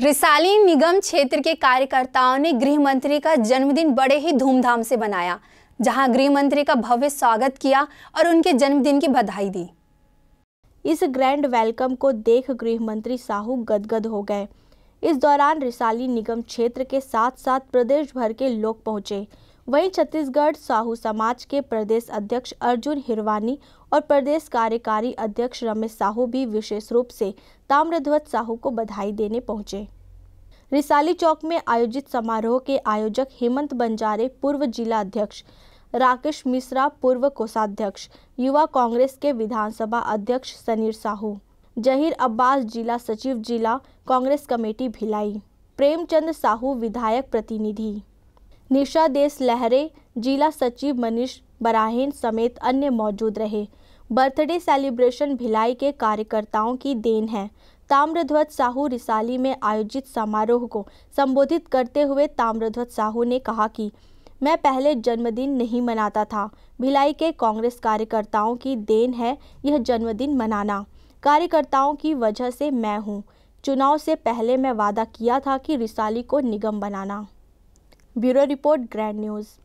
रिसाली निगम क्षेत्र के कार्यकर्ताओं ने गृह मंत्री का जन्मदिन बड़े ही धूमधाम से बनाया जहां गृह मंत्री का भव्य स्वागत किया और उनके जन्मदिन की बधाई दी इस ग्रैंड वेलकम को देख गृह मंत्री साहू गदगद हो गए इस दौरान रिसाली निगम क्षेत्र के साथ साथ प्रदेश भर के लोग पहुंचे वहीं छत्तीसगढ़ साहू समाज के प्रदेश अध्यक्ष अर्जुन हिरवानी और प्रदेश कार्यकारी अध्यक्ष रमेश साहू भी विशेष रूप से ताम्रध्वज साहू को बधाई देने पहुंचे रिसाली चौक में आयोजित समारोह के आयोजक हेमंत बंजारे पूर्व जिला अध्यक्ष राकेश मिश्रा पूर्व कोषाध्यक्ष युवा कांग्रेस के विधानसभा अध्यक्ष सनीर साहू जहीर अब्बास जिला सचिव जिला कांग्रेस कमेटी भिलाई प्रेमचंद साहू विधायक प्रतिनिधि निशा देश लहरे जिला सचिव मनीष बराहेन समेत अन्य मौजूद रहे बर्थडे सेलिब्रेशन भिलाई के कार्यकर्ताओं की देन है ताम्रध्वज साहू रिसाली में आयोजित समारोह को संबोधित करते हुए ताम्रध्वज साहू ने कहा कि मैं पहले जन्मदिन नहीं मनाता था भिलाई के कांग्रेस कार्यकर्ताओं की देन है यह जन्मदिन मनाना कार्यकर्ताओं की वजह से मैं हूँ चुनाव से पहले मैं वादा किया था कि रिसाली को निगम बनाना ब्यूरो रिपोर्ट ग्रैंड न्यूज़